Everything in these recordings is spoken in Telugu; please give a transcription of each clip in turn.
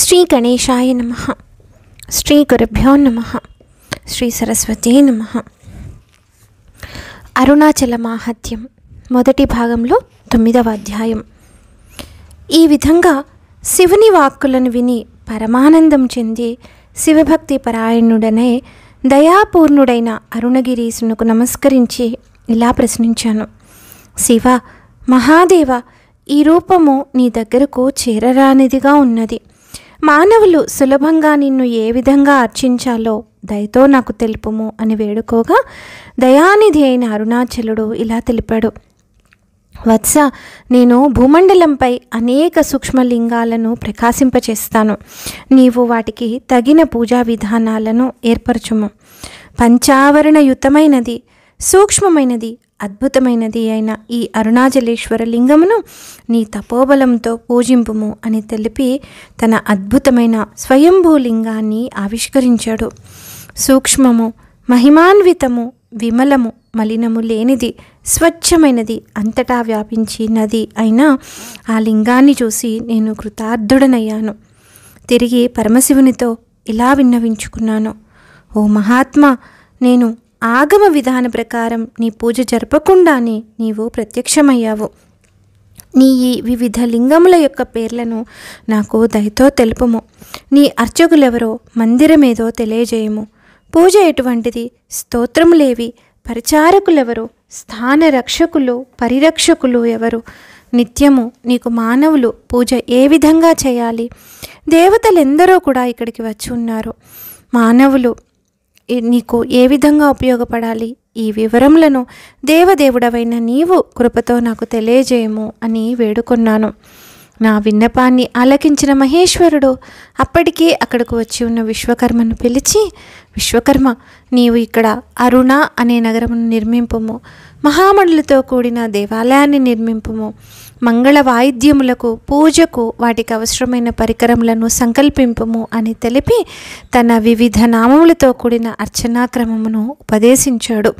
శ్రీ గణేశాయ నమ శ్రీ గురుభ్యో నమ శ్రీ సరస్వతి నమ అరుణాచల మాహత్యం మొదటి భాగంలో తొమ్మిదవ అధ్యాయం ఈ విధంగా శివుని వాక్కులను విని పరమానందం చెంది శివభక్తి పరాయణుడనే దయాపూర్ణుడైన అరుణగిరీసునకు నమస్కరించి ఇలా ప్రశ్నించాను శివ మహాదేవ ఈ రూపము నీ దగ్గరకు చేరరానిదిగా ఉన్నది మానవులు సులభంగా నిన్ను ఏ విధంగా అర్చించాలో దయతో నాకు తెలుపుము అని వేడుకోగా దయానిధి అయిన అరుణాచలుడు ఇలా తెలిపాడు వత్స నేను భూమండలంపై అనేక సూక్ష్మలింగాలను ప్రకాశింపచేస్తాను నీవు వాటికి తగిన పూజా విధానాలను ఏర్పరచుము పంచావరణయుతమైనది సూక్ష్మమైనది అద్భుతమైనది అయిన ఈ అరుణాచలేశ్వర లింగమును నీ తపోబలంతో పూజింపుము అని తెలిపి తన అద్భుతమైన స్వయంభూ లింగాన్ని ఆవిష్కరించాడు సూక్ష్మము మహిమాన్వితము విమలము మలినము లేనిది స్వచ్ఛమైనది అంతటా వ్యాపించి నది అయినా ఆ లింగాన్ని చూసి నేను కృతార్థుడనయ్యాను తిరిగి పరమశివునితో ఇలా విన్నవించుకున్నాను ఓ మహాత్మా నేను ఆగమ విధాన ప్రకారం నీ పూజ జరపకుండానే నీవు ప్రత్యక్షమయ్యావు నీ ఈ వివిధ లింగముల యొక్క పేర్లను నాకు దయతో తెలుపుము నీ అర్చకులెవరో మందిరమేదో తెలియజేయము పూజ ఎటువంటిది స్తోత్రములేవి పరిచారకులెవరు స్థాన రక్షకులు పరిరక్షకులు ఎవరు నిత్యము నీకు మానవులు పూజ ఏ విధంగా చేయాలి దేవతలెందరో కూడా ఇక్కడికి వచ్చి ఉన్నారు మానవులు నీకు ఏ విధంగా ఉపయోగపడాలి ఈ వివరములను దేవదేవుడవైన నీవు కృపతో నాకు తెలియజేయము అని వేడుకున్నాను నా విన్నపాన్ని ఆలకించిన మహేశ్వరుడు అప్పటికే అక్కడకు వచ్చి ఉన్న విశ్వకర్మను పిలిచి విశ్వకర్మ నీవు ఇక్కడ అరుణ అనే నగరమును నిర్మింపము మహామణులతో కూడిన దేవాలయాన్ని నిర్మింపము మంగళ వాయిద్యములకు పూజకు వాటికి అవసరమైన పరికరములను సంకల్పింపము అని తెలిపి తన వివిధ నామములతో కూడిన అర్చనాక్రమమును ఉపదేశించాడు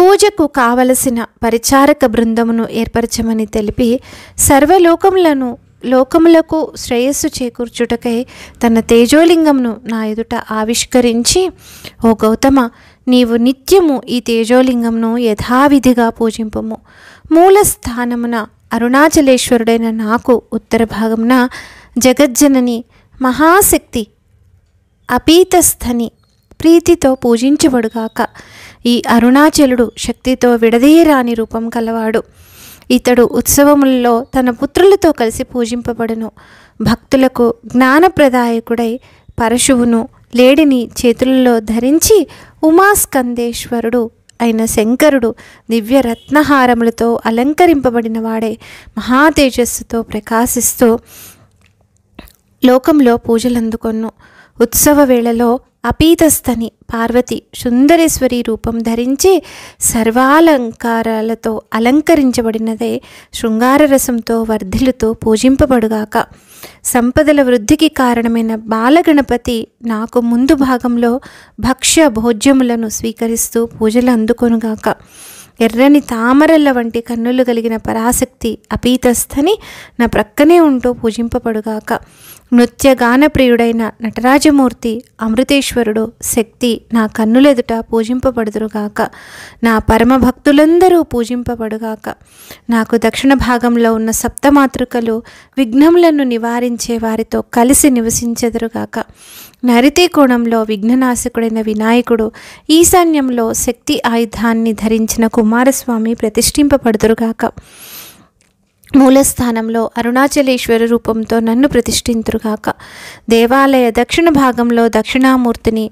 పూజకు కావలసిన పరిచారక బృందమును ఏర్పరచమని తెలిపి సర్వలోకములను లోకములకు శ్రేయస్సు చేకూర్చుటకై తన తేజోలింగమును నా ఎదుట ఆవిష్కరించి ఓ గౌతమ నీవు నిత్యము ఈ తేజోలింగంను యథావిధిగా పూజింపము మూలస్థానమున అరుణాచలేశ్వరుడైన నాకు ఉత్తర భాగమున జగజ్జనని మహాశక్తి అపీతస్థని ప్రీతితో పూజించబడుగాక ఈ అరుణాచలుడు శక్తితో విడదీయరాని రూపం కలవాడు ఇతడు ఉత్సవములలో తన పుత్రులతో కలిసి పూజింపబడును భక్తులకు జ్ఞానప్రదాయకుడై పరశువును లేడిని చేతులలో ధరించి ఉమాస్కందేశ్వరుడు అయిన శంకరుడు దివ్య రత్నహారములతో అలంకరింపబడిన వాడే మహా తేజస్సుతో ప్రకాశిస్తూ లోకంలో పూజలు అందుకొన్ను ఉత్సవ వేళలో అపీతస్థని పార్వతి సుందరేశ్వరి రూపం ధరించి సర్వాలంకారాలతో అలంకరించబడినదే శృంగారరసంతో వర్ధిలుతో పూజింపబడుగాక సంపదల వృద్ధికి కారణమైన బాలగణపతి నాకు ముందు భాగంలో భక్ష్య భోజ్యములను స్వీకరిస్తూ పూజలు అందుకొనుగాక ఎర్రని తామరల వంటి కన్నులు కలిగిన పరాశక్తి అపీతస్థని నా ప్రక్కనే ఉంటూ పూజింపబడుగాక నృత్యగాన ప్రియుడైన నటరాజమూర్తి అమృతేశ్వరుడు శక్తి నా కన్నులెదుట పూజింపబడుదురుగాక నా పరమ భక్తులందరూ పూజింపబడుగాక నాకు దక్షిణ భాగంలో ఉన్న సప్తమాతృకలు విఘ్నములను నివారించే వారితో కలిసి నివసించెదురుగాక నరితే కోణంలో విఘ్ననాశకుడైన వినాయకుడు ఈశాన్యంలో శక్తి ఆయుధాన్ని ధరించిన కుమారస్వామి ప్రతిష్ఠింపబడుదురుగాక మూలస్థానంలో అరుణాచలేశ్వర రూపంతో నన్ను ప్రతిష్ఠింతురుగాక దేవాలయ దక్షిణ భాగంలో దక్షిణామూర్తిని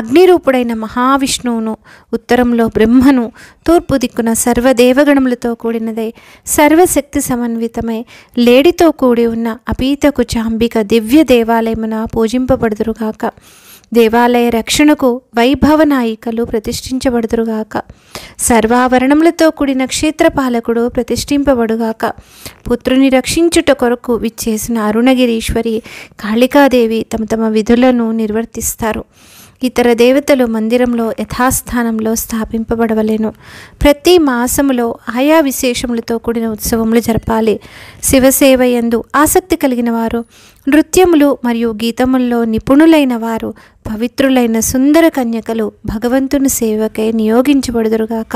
అగ్నిరూపుడైన మహావిష్ణువును ఉత్తరంలో బ్రహ్మను తూర్పు దిక్కున సర్వదేవగణములతో కూడినదై సర్వశక్తి సమన్వితమై లేడితో కూడి ఉన్న అపీతకు చాంబిక దివ్య దేవాలయమున పూజింపబడుదురుగాక దేవాలయ రక్షణకు వైభవ నాయికలు ప్రతిష్ఠించబడుదురుగాక సర్వావరణములతో కూడిన క్షేత్రపాలకుడు ప్రతిష్ఠింపబడుగాక పుత్రుని రక్షించుట కొరకు విచ్చేసిన అరుణగిరీశ్వరి కాళికాదేవి తమ తమ విధులను నిర్వర్తిస్తారు ఇతర దేవతలు మందిరంలో యథాస్థానంలో స్థాపింపబడవలేను ప్రతి మాసములో ఆయా విశేషములతో కూడిన ఉత్సవములు జరపాలి శివసేవ ఎందు ఆసక్తి కలిగిన వారు నృత్యములు మరియు గీతముల్లో నిపుణులైన వారు పవిత్రులైన సుందర కన్యకలు భగవంతుని సేవకై నియోగించబడుదురుగాక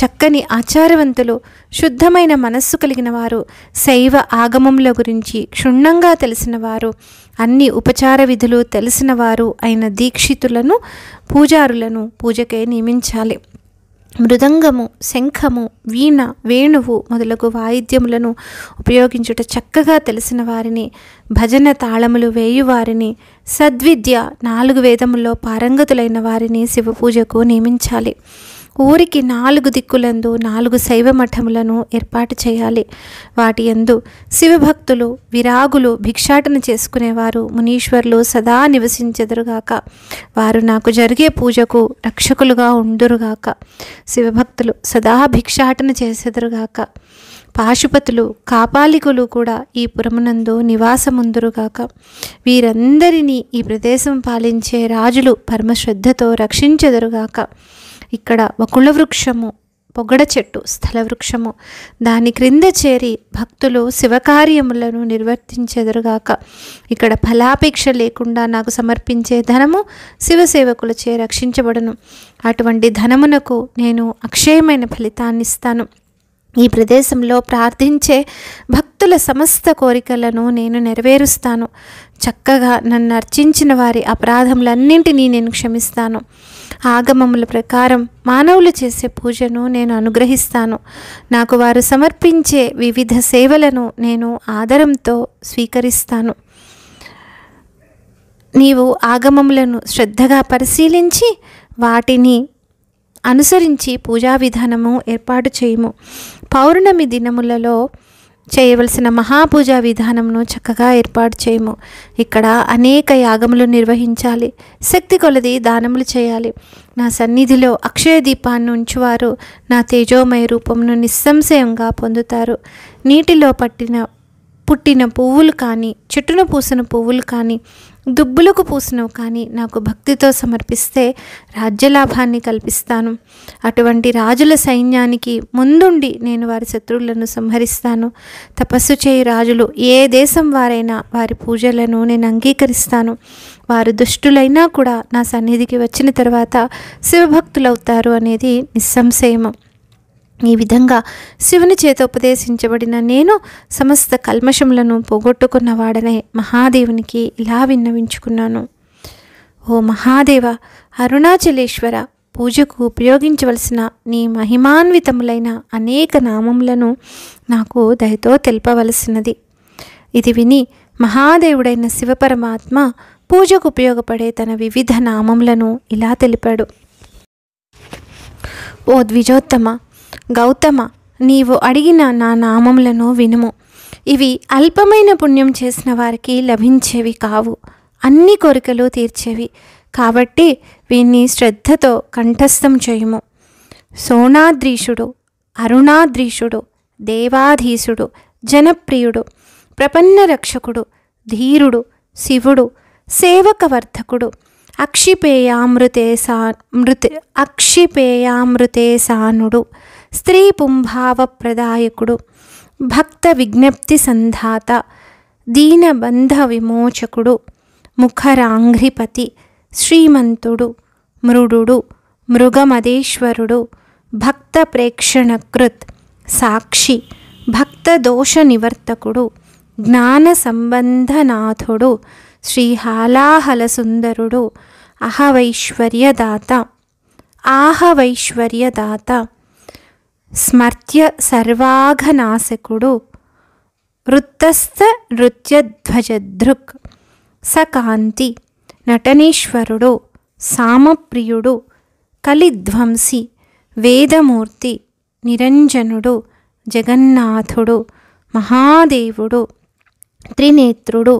చక్కని ఆచారవంతులు శుద్ధమైన మనస్సు కలిగిన వారు శైవ ఆగమముల గురించి క్షుణ్ణంగా తెలిసిన వారు అన్ని ఉపచార విధులు తెలిసిన వారు అయిన దీక్షితులను పూజారులను పూజకే నియమించాలి మృదంగము శంఖము వీణ వేణువు మొదలగు వాయిద్యములను ఉపయోగించుట చక్కగా తెలిసిన వారిని భజన తాళములు వేయువారిని సద్విద్య నాలుగు వేదముల్లో పారంగతులైన వారిని శివపూజకు నియమించాలి ఊరికి నాలుగు దిక్కులందు నాలుగు శైవ మఠములను ఏర్పాటు చేయాలి వాటి ఎందు శివభక్తులు విరాగులు భిక్షాటన చేసుకునేవారు మునీశ్వర్లు సదా నివసించెదరుగాక వారు నాకు జరిగే పూజకు రక్షకులుగా ఉండురుగాక శివభక్తులు సదా భిక్షాటన చేసెదరుగాక పాశుపతులు కాపాలికులు కూడా ఈ పురమునందు నివాసముందురుగాక వీరందరినీ ఈ ప్రదేశం పాలించే రాజులు పరమశ్రద్ధతో రక్షించెదరుగాక ఇక్కడ వకుళ వృక్షము పొగడ చెట్టు స్థల వృక్షము దాని క్రింద చేరి భక్తులు శివకార్యములను నిర్వర్తించెదరుగాక ఇక్కడ ఫలాపేక్ష లేకుండా నాకు సమర్పించే ధనము శివసేవకులచే రక్షించబడను అటువంటి ధనమునకు నేను అక్షయమైన ఫలితాన్ని ఇస్తాను ఈ ప్రదేశంలో ప్రార్థించే భక్తుల సమస్త కోరికలను నేను నెరవేరుస్తాను చక్కగా నన్ను అర్చించిన వారి అపరాధములన్నింటినీ నేను క్షమిస్తాను ఆగమముల ప్రకారం మానవులు చేసే పూజను నేను అనుగ్రహిస్తాను నాకు వారు సమర్పించే వివిధ సేవలను నేను ఆదరంతో స్వీకరిస్తాను నీవు ఆగమములను శ్రద్ధగా పరిశీలించి వాటిని అనుసరించి పూజా విధానము ఏర్పాటు చేయము పౌర్ణమి దినములలో చేయవలసిన మహాపూజా విధానంను చక్కగా ఏర్పాటు చేయము ఇక్కడ అనేక యాగములు నిర్వహించాలి శక్తి కొలది దానములు చేయాలి నా సన్నిధిలో అక్షయ దీపాన్ని ఉంచువారు నా తేజోమయ రూపంను నిస్సంశయంగా పొందుతారు నీటిలో పట్టిన పుట్టిన పువ్వులు కానీ చెట్టున పూసిన పువ్వులు కానీ దుబ్బులకు పూసినవి కానీ నాకు భక్తితో సమర్పిస్తే రాజ్యలాభాన్ని కల్పిస్తాను అటువంటి రాజుల సైన్యానికి ముందుండి నేను వారి శత్రువులను సంహరిస్తాను తపస్సు చేయి రాజులు ఏ దేశం వారైనా వారి పూజలను నేను అంగీకరిస్తాను వారు దుష్టులైనా కూడా నా సన్నిధికి వచ్చిన తర్వాత శివభక్తులవుతారు అనేది నిస్సంశయము ఈ విధంగా శివుని చేత ఉపదేశించబడిన నేను సమస్త కల్మషములను పోగొట్టుకున్న వాడనే మహాదేవునికి ఇలా విన్నవించుకున్నాను ఓ మహాదేవ అరుణాచలేశ్వర పూజకు ఉపయోగించవలసిన నీ మహిమాన్వితములైన అనేక నామములను నాకు దయతో తెలుపవలసినది ఇది విని మహాదేవుడైన శివపరమాత్మ పూజకు ఉపయోగపడే తన వివిధ నామములను ఇలా తెలిపాడు ఓ ద్విజోత్తమ గౌతమ నీవు అడిగిన నా నామములను వినుము ఇవి అల్పమైన పుణ్యం చేసిన వారికి లభించేవి కావు అన్ని కోరికలు తీర్చేవి కాబట్టి వీన్ని శ్రద్ధతో కంఠస్థం చేయుము సోనాద్రీషుడు అరుణాద్రీషుడు దేవాధీశుడు జనప్రియుడు ప్రపన్న రక్షకుడు ధీరుడు శివుడు సేవకవర్ధకుడు అక్షిపేయామృతేసా సా మృత సానుడు స్త్రీ పుంభావప్రదాయకుడు భక్త విజ్ఞప్తి సంధాత దీనబంధ విమోచకుడు ముఖరాంఘ్రిపతి శ్రీమంతుడు మృడు మృగమదేశ్వరుడు భక్త ప్రేక్షణకృత్ సాక్షి భక్త దోష నివర్తకుడు జ్ఞాన సంబంధనాథుడు శ్రీహాలాహలసుందరుడు అహవైశ్వర్యదాత ఆహవైశ్వర్యదాత స్మర్త్య సర్వాఘనాశకుడు వృత్తస్థ నృత్యధ్వజదృక్ సకాంతి నటనేశ్వరుడు సామప్రియుడు కలిధ్వంసి వేదమూర్తి నిరంజనుడు జగన్నాథుడు మహాదేవుడు త్రినేత్రుడు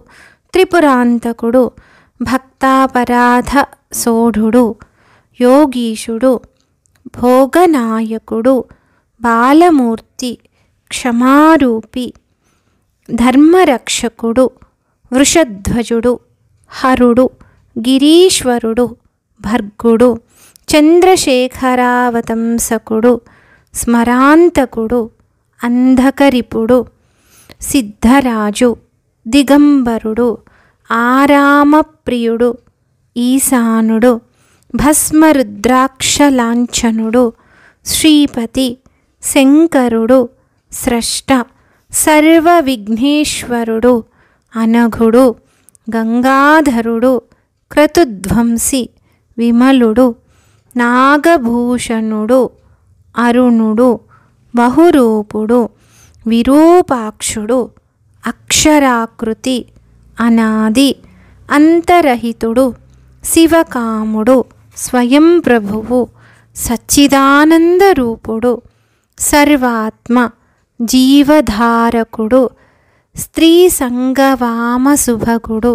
త్రిపురాంతకుడు భక్తాపరాధ సోఢుడు యోగీషుడు భోగనాయకుడు బాలమూర్తి క్షమారూపి ధర్మరక్షకుడు వృషధ్వజుడు హరుడు గిరీశ్వరుడు భర్గుడు చంద్రశేఖరావతంసకుడు స్మరాంతకుడు అంధకరిపుడు సిద్ధరాజు దిగంబరుడు ఆరామప్రియుడు ఈశానుడు భస్మరుద్రాక్షలాంఛనుడు శ్రీపతి శంకరుడు స్రష్ట సర్వ విఘ్నేశ్వరుడు అనఘుడు గంగాధరుడు క్రతుధ్వంసి విమలుడు నాగభూషణుడు అరుణుడు బహురూపుడు విరూపాక్షుడు అక్షరాకృతి అనాది అంతరహితుడు శివకాముడు స్వయం ప్రభువు సచ్చిదానంద రూపుడు సర్వాత్మ జీవధారకుడు స్త్రీ సంగవామ శుభకుడు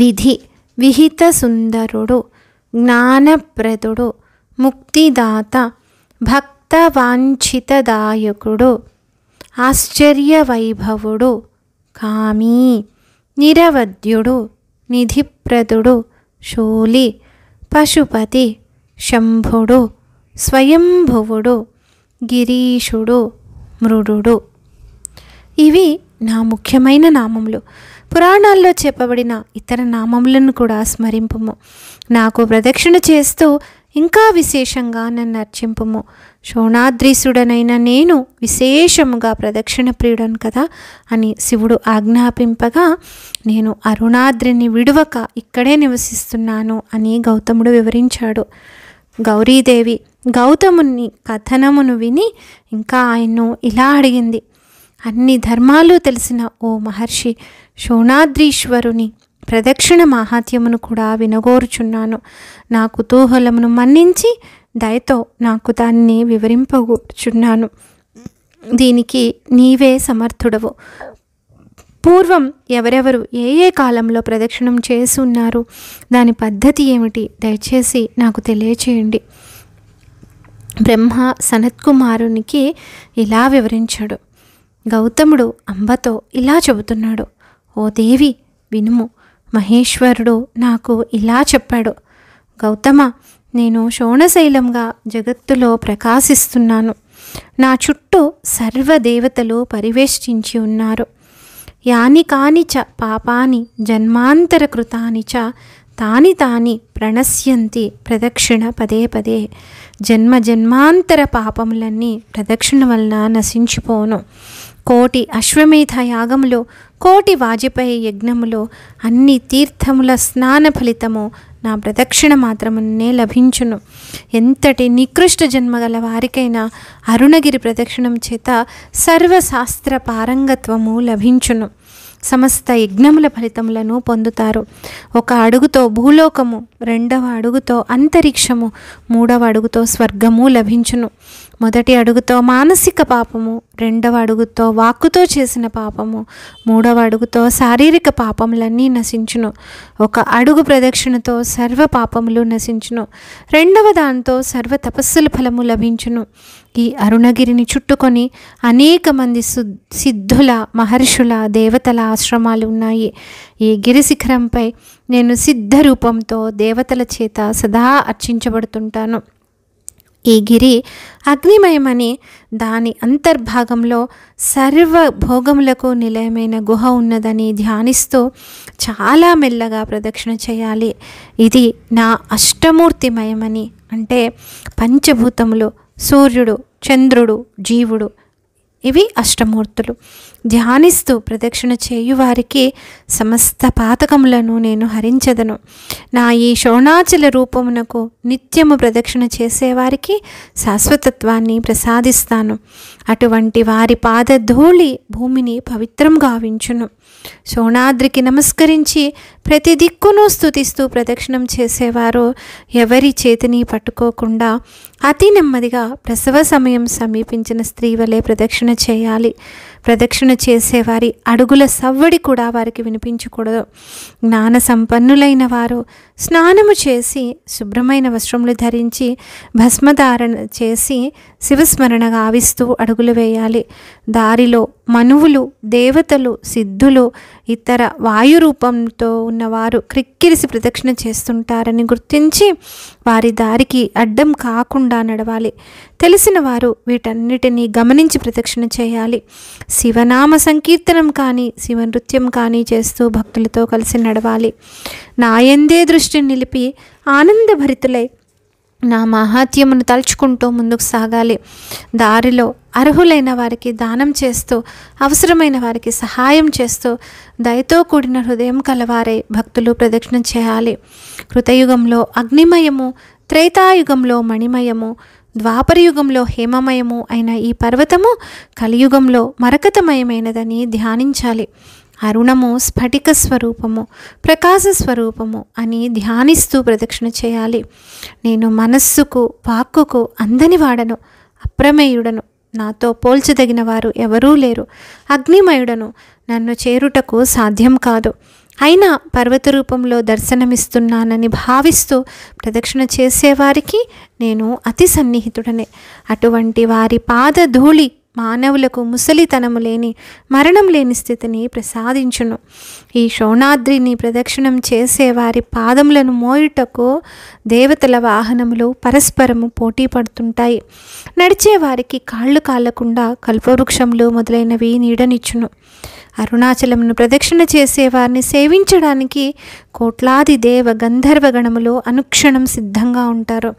విధి విహిత సుందరుడు జ్ఞానప్రదుడు ముక్తిదాత భక్తవాంఛితదాయకుడు ఆశ్చర్యవైభవుడు కామీ నిరవద్యుడు నిధిప్రదుడు శూలి పశుపతి శంభుడు స్వయంభువుడు గిరీషుడు మృడు ఇవి నా ముఖ్యమైన నామములు పురాణాల్లో చెప్పబడిన ఇతర నామములను కూడా స్మరింపము నాకు ప్రదక్షిణ చేస్తూ ఇంకా విశేషంగా నన్ను అర్చింపము శోణాద్రీసుడనైన నేను విశేషముగా ప్రదక్షిణ ప్రియుడను కదా అని శివుడు ఆజ్ఞాపింపగా నేను అరుణాద్రిని విడువక ఇక్కడే నివసిస్తున్నాను అని గౌతముడు వివరించాడు గౌరీదేవి గౌతముని కథనమును విని ఇంకా ఆయన్ను ఇలా అడిగింది అన్ని ధర్మాలు తెలిసిన ఓ మహర్షి శోణాద్రీశ్వరుని ప్రదక్షిణ మహాత్యమును కూడా వినగోరుచున్నాను నా కుతూహలమును మన్నించి దయతో నాకు దాన్ని వివరింపగూర్చున్నాను దీనికి నీవే సమర్థుడవు పూర్వం ఎవరెవరు ఏ ఏ కాలంలో ప్రదక్షిణం చేసి ఉన్నారు దాని పద్ధతి ఏమిటి దయచేసి నాకు తెలియచేయండి బ్రహ్మ సనత్కుమారునికి ఇలా వివరించాడు గౌతముడు అంబతో ఇలా చెబుతున్నాడు ఓ దేవి వినుము మహేశ్వరుడు నాకు ఇలా చెప్పాడు గౌతమ నేను శోణశైలంగా జగత్తులో ప్రకాశిస్తున్నాను నా చుట్టూ సర్వదేవతలు పరివేష్టించి ఉన్నారు యాని కాని చ పాపాని జన్మాంతర కృతాని చ తాని తాని ప్రణశ్యంతి ప్రదక్షిణ పదే పదే జన్మ జన్మాంతర పాపములన్నీ ప్రదక్షిణ వలన నశించిపోను కోటి అశ్వమేధ యాగములు కోటి వాజపేయ యజ్ఞములు అన్ని తీర్థముల స్నాన ఫలితము నా ప్రదక్షిణ మాత్రమునే లభించును ఎంతటి నికృష్ట జన్మగల వారికైనా అరుణగిరి ప్రదక్షిణం చేత సర్వశాస్త్ర పారంగత్వము లభించును సమస్త యజ్ఞముల ఫలితములను పొందుతారు ఒక అడుగుతో భూలోకము రెండవ అడుగుతో అంతరిక్షము మూడవ అడుగుతో స్వర్గము లభించును మొదటి అడుగుతో మానసిక పాపము రెండవ అడుగుతో వాక్కుతో చేసిన పాపము మూడవ అడుగుతో శారీరక పాపములన్నీ నశించును ఒక అడుగు ప్రదక్షిణతో సర్వ పాపములు నశించును రెండవ దానితో సర్వ తపస్సుల ఫలము లభించును ఈ అరుణగిరిని చుట్టుకొని అనేక మంది సిద్ధుల మహర్షుల దేవతల ఆశ్రమాలు ఉన్నాయి ఈ గిరి శిఖరంపై నేను సిద్ధ రూపంతో దేవతల చేత సదా అర్చించబడుతుంటాను ఈ గిరి అగ్నిమయమని దాని అంతర్భాగంలో సర్వ భోగములకు నిలయమైన గుహ ఉన్నదని ధ్యానిస్తూ చాలా మెల్లగా ప్రదక్షిణ చేయాలి ఇది నా అష్టమూర్తిమయమని అంటే పంచభూతములు సూర్యుడు చంద్రుడు జీవుడు ఇవి అష్టమూర్తులు ధ్యానిస్తూ ప్రదక్షిణ చేయు వారికి సమస్త పాతకములను నేను హరించదను నా ఈ శోణాచల రూపమునకు నిత్యము ప్రదక్షిణ చేసేవారికి శాశ్వతత్వాన్ని ప్రసాదిస్తాను అటువంటి వారి పాదధూళి భూమిని పవిత్రం గావించును సోనాద్రికి నమస్కరించి ప్రతి దిక్కును స్థుతిస్తూ ప్రదక్షిణం చేసేవారు ఎవరి చేతిని పట్టుకోకుండా అతి నెమ్మదిగా ప్రసవ సమయం సమీపించిన స్త్రీ వలె ప్రదక్షిణ చేయాలి ప్రదక్షిణ చేసేవారి అడుగుల సవ్వడి కూడా వారికి వినిపించకూడదు జ్ఞాన సంపన్నులైన వారు స్నానము చేసి శుభ్రమైన వస్త్రములు ధరించి భస్మధారణ చేసి శివస్మరణ గావిస్తూ అడుగులు వేయాలి దారిలో మనువులు దేవతలు సిద్ధులు ఇతర వాయు రూపంతో ఉన్నవారు క్రిక్కిరిసి ప్రదక్షిణ చేస్తుంటారని గుర్తించి వారి దారికి అడ్డం కాకుండా నడవాలి తెలిసిన వారు వీటన్నిటినీ గమనించి ప్రదక్షిణ చేయాలి శివనామ సంకీర్తనం కానీ శివ నృత్యం కానీ చేస్తూ భక్తులతో కలిసి నడవాలి నాయందే దృష్టిని నిలిపి ఆనందభరితులై నా మహాత్యమును తలుచుకుంటూ ముందుకు సాగాలి దారిలో అర్హులైన వారికి దానం చేస్తూ అవసరమైన వారికి సహాయం చేస్తూ దయతో కూడిన హృదయం కలవారే భక్తులు ప్రదక్షిణ చేయాలి కృతయుగంలో అగ్నిమయము త్రేతాయుగంలో మణిమయము ద్వాపరయుగంలో హేమమయము అయిన ఈ పర్వతము కలియుగంలో మరకతమయమైనదని ధ్యానించాలి అరుణము స్ఫటిక స్వరూపము ప్రకాశ స్వరూపము అని ధ్యానిస్తూ ప్రదక్షిణ చేయాలి నేను మనస్సుకు వాక్కుకు అందని వాడను అప్రమేయుడను నాతో పోల్చదగిన వారు ఎవరూ లేరు అగ్నిమయుడను నన్ను చేరుటకు సాధ్యం కాదు అయినా పర్వత రూపంలో దర్శనమిస్తున్నానని భావిస్తూ ప్రదక్షిణ చేసేవారికి నేను అతి సన్నిహితుడనే అటువంటి వారి పాద ధూళి మానవులకు ముసలితనము లేని మరణం లేని స్థితిని ప్రసాదించును ఈ శోణాద్రిని ప్రదక్షిణం చేసే వారి పాదములను మోయుటకు దేవతల వాహనములు పరస్పరము పోటీ పడుతుంటాయి నడిచే వారికి కాళ్ళు కాలకుండా కల్పవృక్షములు మొదలైనవి నీడనిచ్చును అరుణాచలంను ప్రదక్షిణ చేసేవారిని సేవించడానికి కోట్లాది దేవ గంధర్వ గణములు అనుక్షణం సిద్ధంగా ఉంటారు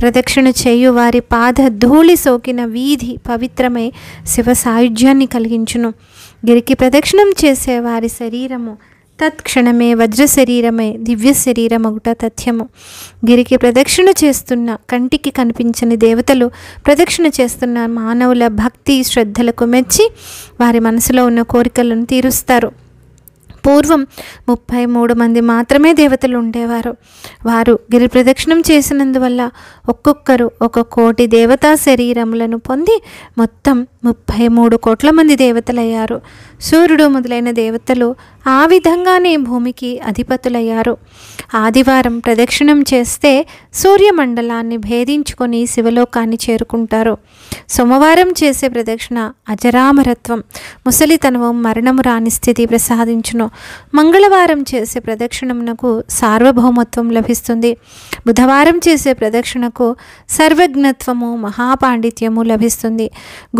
ప్రదక్షిణ చేయు వారి పాద ధూళి సోకిన వీధి పవిత్రమై శివ సాయుధ్యాన్ని కలిగించును గిరికి ప్రదక్షిణం చేసే వారి శరీరము తత్క్షణమే వజ్రశరీరమే దివ్య శరీరమగుట తథ్యము గిరికి ప్రదక్షిణ చేస్తున్న కంటికి కనిపించని దేవతలు ప్రదక్షిణ చేస్తున్న మానవుల భక్తి శ్రద్ధలకు మెచ్చి వారి మనసులో ఉన్న కోరికలను తీరుస్తారు పూర్వం ముప్పై మూడు మంది మాత్రమే దేవతలు ఉండేవారు వారు గిరి ప్రదక్షిణం చేసినందువల్ల ఒక్కొక్కరు ఒక కోటి దేవతా శరీరములను పొంది మొత్తం ముప్పై మూడు కోట్ల మంది దేవతలయ్యారు సూర్యుడు మొదలైన దేవతలు ఆ విధంగానే భూమికి అధిపతులయ్యారు ఆదివారం ప్రదక్షిణం చేస్తే సూర్యమండలాన్ని భేదించుకొని శివలోకాన్ని చేరుకుంటారు సోమవారం చేసే ప్రదక్షిణ అజరామరత్వం ముసలితనము మరణము రాని స్థితి ప్రసాదించును మంగళవారం చేసే ప్రదక్షిణమునకు సార్వభౌమత్వం లభిస్తుంది బుధవారం చేసే ప్రదక్షిణకు సర్వజ్ఞత్వము మహాపాండిత్యము లభిస్తుంది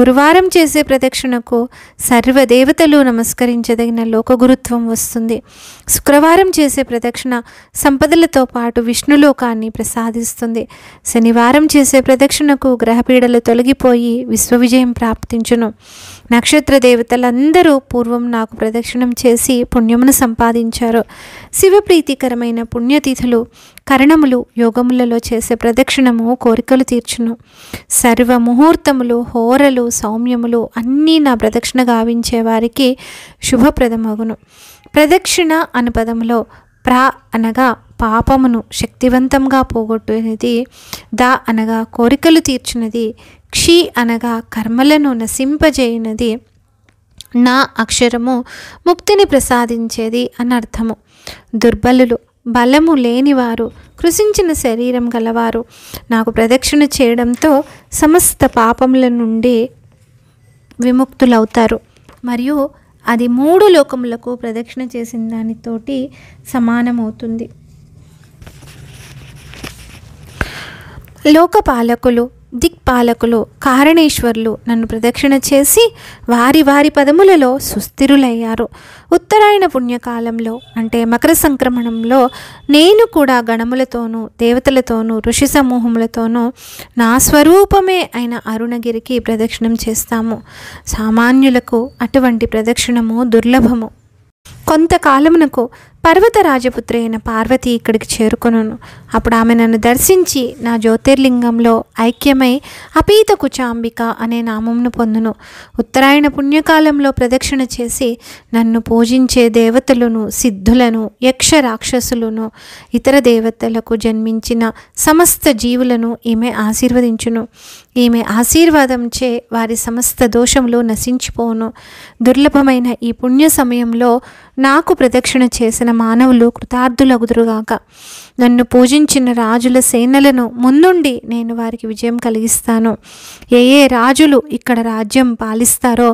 గురువారం చేసే ప్రదక్షిణకు సర్వదేవతలు నమస్కరించదగిన లోకగురుత్వం వస్తుంది శుక్రవారం చేసే ప్రదక్షిణ సంపదలతో పాటు విష్ణులోకాన్ని ప్రసాదిస్తుంది శనివారం చేసే ప్రదక్షిణకు గ్రహపీడలు తొలగిపోయి విశ్వవిజయం ప్రాప్తించును నక్షత్ర దేవతలందరూ పూర్వం నాకు ప్రదక్షిణం చేసి పుణ్యమును సంపాదించారు శివప్రీతికరమైన పుణ్యతిథులు కరణములు యోగములలో చేసే ప్రదక్షిణము కోరికలు తీర్చును సర్వ ముహూర్తములు హోరలు సౌమ్యములు అన్నీ నా ప్రదక్షిణ గావించే వారికి శుభప్రదమగును ప్రదక్షిణ అనుపదములో ప్ర అనగా పాపమును శక్తివంతంగా పోగొట్టునది ద అనగా కోరికలు తీర్చినది క్షి అనగా కర్మలను నశింపజేయినది నా అక్షరము ముక్తిని ప్రసాదించేది అని అర్థము దుర్బలులు బలము లేనివారు కృషించిన శరీరం గలవారు నాకు ప్రదక్షిణ చేయడంతో సమస్త పాపముల నుండి విముక్తులవుతారు మరియు అది మూడు లోకములకు ప్రదక్షిణ చేసిన దానితోటి సమానమవుతుంది లోకపాలకులు దిక్పాలకులు కారణేశ్వర్లు నన్ను ప్రదక్షిణ చేసి వారి వారి పదములలో సుస్థిరులయ్యారు ఉత్తరాయణ పుణ్యకాలంలో అంటే మకర సంక్రమణంలో నేను కూడా గణములతోనూ దేవతలతోనూ ఋషి సమూహములతోనూ నా స్వరూపమే అయిన అరుణగిరికి ప్రదక్షిణం చేస్తాము సామాన్యులకు అటువంటి ప్రదక్షిణము దుర్లభము కొంతకాలమునకు పర్వత రాజపుత్రి అయిన పార్వతి ఇక్కడికి చేరుకొనను అప్పుడు ఆమె నన్ను దర్శించి నా జ్యోతిర్లింగంలో ఐక్యమై అపీత కుచాంబిక అనే నామంను పొందును ఉత్తరాయణ పుణ్యకాలంలో ప్రదక్షిణ చేసి నన్ను పూజించే దేవతలను సిద్ధులను యక్ష రాక్షసులను ఇతర దేవతలకు జన్మించిన సమస్త జీవులను ఈమె ఆశీర్వదించును ఈమె ఆశీర్వాదంచే వారి సమస్త దోషములు నశించిపోను దుర్లభమైన ఈ పుణ్య సమయంలో నాకు ప్రదక్షిణ చేసిన మానవులు కృతార్థులగుదురుగాక నన్ను పూజించిన రాజుల సేనలను ముందుండి నేను వారికి విజయం కలిగిస్తాను ఏ ఏ రాజులు ఇక్కడ రాజ్యం పాలిస్తారో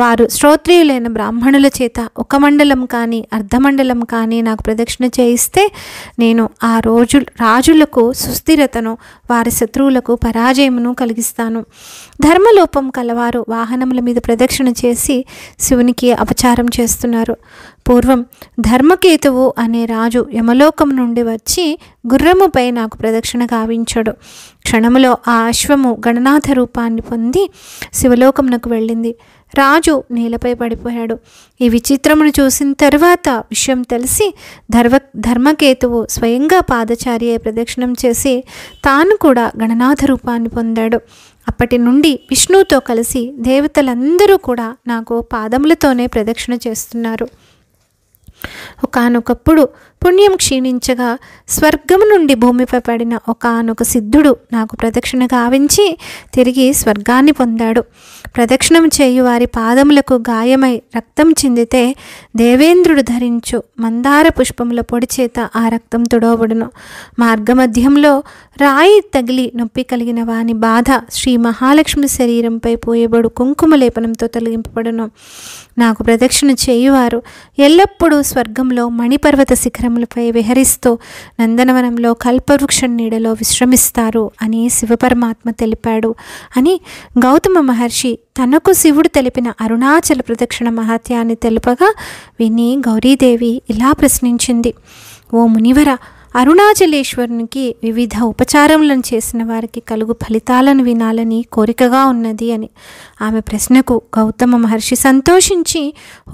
వారు శ్రోత్రియులైన బ్రాహ్మణుల చేత ఒక మండలం కానీ అర్ధమండలం కానీ నాకు ప్రదక్షిణ చేయిస్తే నేను ఆ రోజు రాజులకు సుస్థిరతను వారి శత్రువులకు పరాజయమును కలిగిస్తాను ధర్మలోపం కలవారు వాహనముల మీద ప్రదక్షిణ చేసి శివునికి అపచారం చేస్తున్నారు పూర్వం ధర్మకేతువు అనే రాజు యమలోకం నుండి వచ్చి వచ్చి గుర్రముపై నాకు ప్రదక్షిణ గావించాడు క్షణములో ఆ అశ్వము గణనాథ రూపాన్ని పొంది శివలోకమునకు వెళ్ళింది రాజు నేలపై పడిపోయాడు ఈ విచిత్రమును చూసిన తర్వాత విషయం తెలిసి ధర్వ ధర్మకేతువు స్వయంగా పాదచార్య ప్రదక్షిణం చేసి తాను కూడా గణనాథ రూపాన్ని పొందాడు అప్పటి నుండి విష్ణువుతో కలిసి దేవతలందరూ కూడా నాకు పాదములతోనే ప్రదక్షిణ చేస్తున్నారు ఒకనొకప్పుడు పుణ్యం క్షీణించగా స్వర్గం నుండి భూమిపై పడిన ఒకనొక సిద్ధుడు నాకు ప్రదక్షిణ గావించి తిరిగి స్వర్గాన్ని పొందాడు ప్రదక్షిణం చేయు వారి పాదములకు గాయమై రక్తం చెందితే దేవేంద్రుడు ధరించు మందార పుష్పముల పొడి చేత ఆ రక్తం తుడవబడును మార్గమధ్యంలో రాయి తగిలి నొప్పి కలిగిన వాని బాధ శ్రీ మహాలక్ష్మి శరీరంపై పోయబడు కుంకుమ లేపనంతో తొలగింపబడును నాకు ప్రదక్షిణ చేయువారు ఎల్లప్పుడూ స్వర్గంలో మణిపర్వత శిఖరం శిఖరములపై విహరిస్తూ నందనవనంలో కల్పవృక్ష నీడలో విశ్రమిస్తారు అని శివపరమాత్మ తెలిపాడు అని గౌతమ మహర్షి తనకు శివుడు తెలిపిన అరుణాచల ప్రదక్షిణ మహత్యాన్ని తెలుపగా విని గౌరీదేవి ఇలా ప్రశ్నించింది ఓ మునివర అరుణాచలేశ్వరునికి వివిధ ఉపచారములను చేసిన వారికి కలుగు ఫలితాలను వినాలని కోరికగా ఉన్నది అని ఆమె ప్రశ్నకు గౌతమ మహర్షి సంతోషించి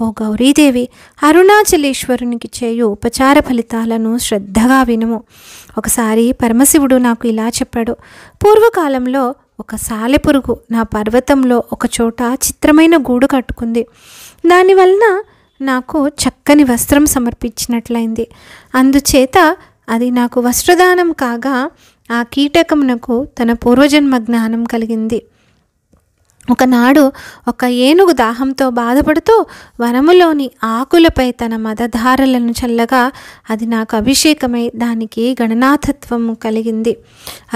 ఓ గౌరీదేవి అరుణాచలేశ్వరునికి చేయు ఉపచార ఫలితాలను శ్రద్ధగా వినుము ఒకసారి పరమశివుడు నాకు ఇలా చెప్పాడు పూర్వకాలంలో ఒక సాలెపురుగు నా పర్వతంలో ఒక చోట చిత్రమైన గూడు కట్టుకుంది దానివలన నాకు చక్కని వస్త్రం సమర్పించినట్లయింది అందుచేత అది నాకు వస్త్రదానం కాగా ఆ కీటకమునకు తన పూర్వజన్మ జ్ఞానం కలిగింది ఒకనాడు ఒక ఏనుగు దాహంతో బాధపడుతూ వనములోని ఆకులపై తన మదధారలను చల్లగా అది నాకు అభిషేకమై దానికి గణనాథత్వము కలిగింది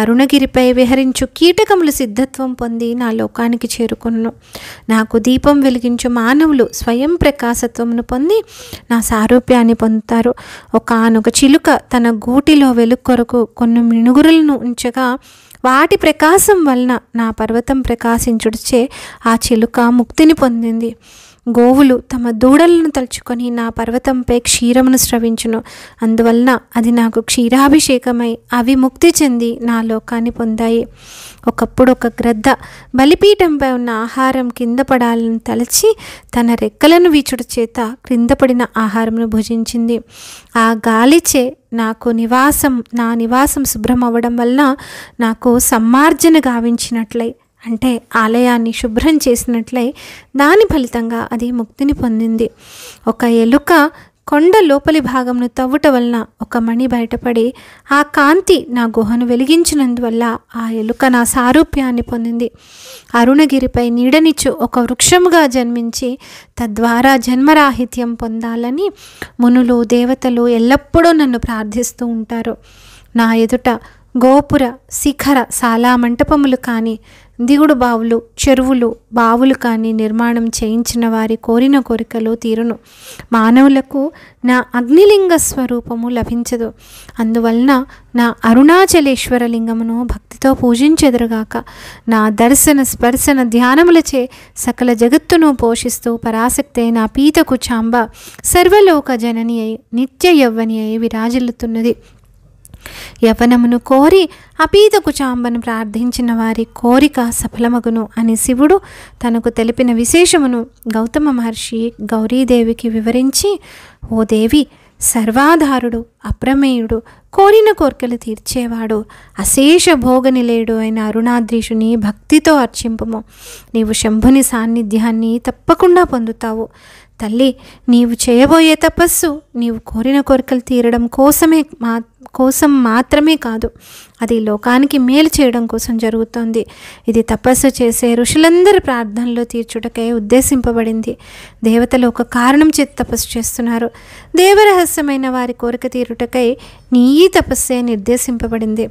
అరుణగిరిపై విహరించు కీటకములు సిద్ధత్వం పొంది నా లోకానికి చేరుకున్నాను నాకు దీపం వెలిగించు మానవులు స్వయం ప్రకాశత్వమును పొంది నా సారూప్యాన్ని పొందుతారు ఒకనొక చిలుక తన గూటిలో వెలుకొరకు కొన్ని మినుగురులను ఉంచగా వాటి ప్రకాశం వలన నా పర్వతం ప్రకాశించుడిచే ఆ చిలుక ముక్తిని పొందింది గోవులు తమ దూడలను తలుచుకొని నా పర్వతంపై క్షీరమును స్రవించును అందువలన అది నాకు క్షీరాభిషేకమై అవి ముక్తి చెంది నా లోకాన్ని పొందాయి ఒకప్పుడు ఒక గ్రద్ద బలిపీఠంపై ఉన్న ఆహారం కింద పడాలని తలచి తన రెక్కలను వీచుడు చేత క్రింద పడిన ఆహారమును భుజించింది ఆ గాలిచే నాకు నివాసం నా నివాసం శుభ్రం అవ్వడం వలన నాకు సమ్మార్జన గావించినట్లయి అంటే ఆలయాన్ని శుభ్రం చేసినట్లయి దాని ఫలితంగా అది ముక్తిని పొందింది ఒక ఎలుక కొండ లోపలి భాగంను తవ్వుట వలన ఒక మణి బయటపడి ఆ కాంతి నా గుహను వెలిగించినందువల్ల ఆ ఎలుక నా సారూప్యాన్ని పొందింది అరుణగిరిపై నీడనిచ్చు ఒక వృక్షముగా జన్మించి తద్వారా జన్మరాహిత్యం పొందాలని మునులు దేవతలు ఎల్లప్పుడూ నన్ను ప్రార్థిస్తూ ఉంటారు నా ఎదుట గోపుర శిఖర సాలా మంటపములు కానీ దిగుడు బావులు చెరువులు బావులు కానీ నిర్మాణం చేయించిన వారి కోరిన కోరికలు తీరును మానవులకు నా అగ్నిలింగ స్వరూపము లభించదు అందువలన నా అరుణాచలేశ్వర లింగమును భక్తితో పూజించెదరుగాక నా దర్శన స్పర్శన ధ్యానములచే సకల జగత్తును పోషిస్తూ పరాశక్తే నా పీతకు చాంబ సర్వలోక జనని అయి నిత్య యవ్వని అయి విరాజిల్లుతున్నది యవనమును కోరి అపీతకు చాంబను ప్రార్థించిన వారి కోరిక సఫలమగును అని శివుడు తనకు తెలిపిన విశేషమును గౌతమ మహర్షి గౌరీదేవికి వివరించి ఓ దేవి సర్వాధారుడు అప్రమేయుడు కోరిన కోర్కెలు తీర్చేవాడు అశేష భోగనిలేడు అయిన అరుణాద్రీషుని భక్తితో అర్చింపము నీవు శంభుని సాన్నిధ్యాన్ని తప్పకుండా పొందుతావు తల్లి నీవు చేయబోయే తపస్సు నీవు కోరిన కోరికలు తీరడం కోసమే మా కోసం మాత్రమే కాదు అది లోకానికి మేలు చేయడం కోసం జరుగుతోంది ఇది తపస్సు చేసే ఋషులందరి ప్రార్థనలో తీర్చుటకై ఉద్దేశింపబడింది దేవతలు ఒక కారణం చేతి తపస్సు చేస్తున్నారు దేవరహస్యమైన వారి కోరిక తీరుటకై నీ తపస్సే నిర్దేశింపబడింది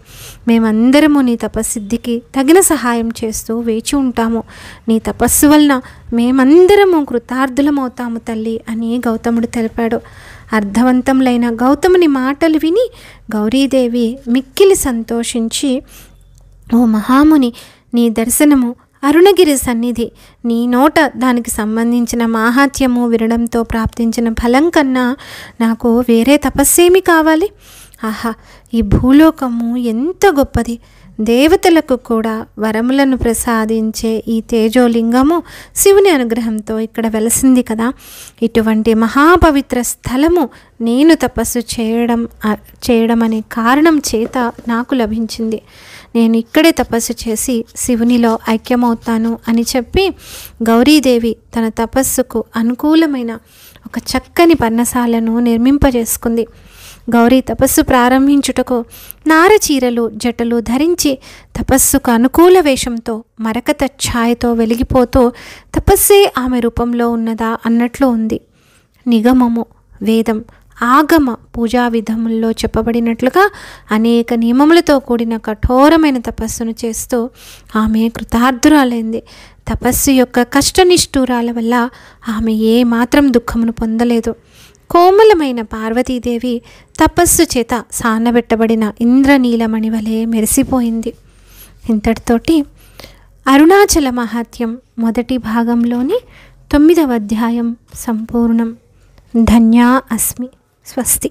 మేమందరము నీ తపస్సిద్ధికి తగిన సహాయం చేస్తూ వేచి ఉంటాము నీ తపస్సు వలన మేమందరము కృతార్థులమవుతాము తల్లి అని గౌతముడు తెలిపాడు అర్థవంతములైన గౌతముని మాటలు విని గౌరీదేవి మిక్కిలి సంతోషించి ఓ మహాముని నీ దర్శనము అరుణగిరి సన్నిధి నీ నోట దానికి సంబంధించిన మాహాత్యము వినడంతో ప్రాప్తించిన ఫలం కన్నా నాకు వేరే తపస్సేమి కావాలి ఆహా ఈ భూలోకము ఎంత గొప్పది దేవతలకు కూడా వరములను ప్రసాదించే ఈ తేజోలింగము శివుని అనుగ్రహంతో ఇక్కడ వెలసింది కదా ఇటువంటి మహాపవిత్ర స్థలము నేను తపస్సు చేయడం చేయడం అనే కారణం చేత నాకు లభించింది నేను ఇక్కడే తపస్సు చేసి శివునిలో ఐక్యమవుతాను అని చెప్పి గౌరీదేవి తన తపస్సుకు అనుకూలమైన ఒక చక్కని పర్ణశాలను నిర్మింపజేసుకుంది గౌరీ తపస్సు ప్రారంభించుటకు నార చీరలు జటలు ధరించి తపస్సుకు అనుకూల వేషంతో మరకత ఛాయతో వెలిగిపోతూ తపస్సే ఆమె రూపంలో ఉన్నదా అన్నట్లు ఉంది నిగమము వేదం ఆగమ పూజా విధముల్లో చెప్పబడినట్లుగా అనేక నియమములతో కూడిన కఠోరమైన తపస్సును చేస్తూ ఆమె కృతార్థురాలైంది తపస్సు యొక్క కష్టనిష్ఠూరాల వల్ల ఆమె ఏమాత్రం దుఃఖమును పొందలేదు కోమలమైన పార్వతీదేవి తపస్సు చేత సానబెట్టబడిన ఇంద్రనీలమణి వలె మెరిసిపోయింది ఇంతటితోటి అరుణాచల మహాత్యం మొదటి భాగంలోని తొమ్మిదవ అధ్యాయం సంపూర్ణం ధన్యా అస్మి స్వస్తి